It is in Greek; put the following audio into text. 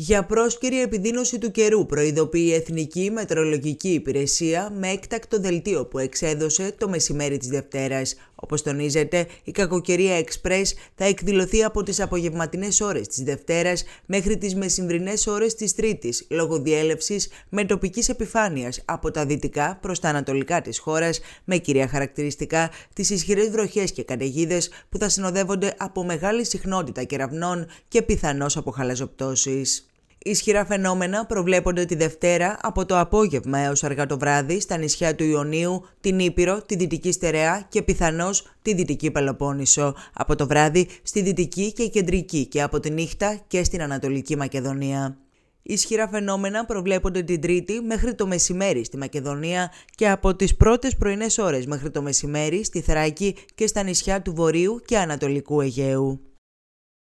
Για πρόσκαιρη επιδείνωση του καιρού προειδοποιεί η Εθνική Μετρολογική Υπηρεσία με έκτακτο δελτίο που εξέδωσε το μεσημέρι της Δευτέρας. Όπως τονίζεται, η κακοκαιρία Express θα εκδηλωθεί από τις απογευματινές ώρες της Δευτέρας μέχρι τις μεσημβρινές ώρες της Τρίτης, λόγω διέλευσης με τοπικής επιφάνειας από τα δυτικά προς τα ανατολικά της χώρας, με κυρία χαρακτηριστικά τις ισχυρές βροχές και καταιγίδες που θα συνοδεύονται από μεγάλη συχνότητα κεραυνών και πιθανώς από χαλαζοπτώσεις. Ισχυρά φαινόμενα προβλέπονται τη Δευτέρα από το απόγευμα έως αργά το βράδυ στα νησιά του Ιωνίου, την Ήπειρο, τη Δυτική Στερεά και πιθανώς τη Δυτική Πελοπόννησο. Από το βράδυ στη Δυτική και Κεντρική και από τη νύχτα και στην Ανατολική Μακεδονία. Ισχυρά φαινόμενα προβλέπονται την Τρίτη μέχρι το μεσημέρι στη Μακεδονία και από τις πρώτες πρωινές ώρες μέχρι το μεσημέρι στη Θράκη και στα νησιά του Βορείου και Ανατολικού Αιγαίου.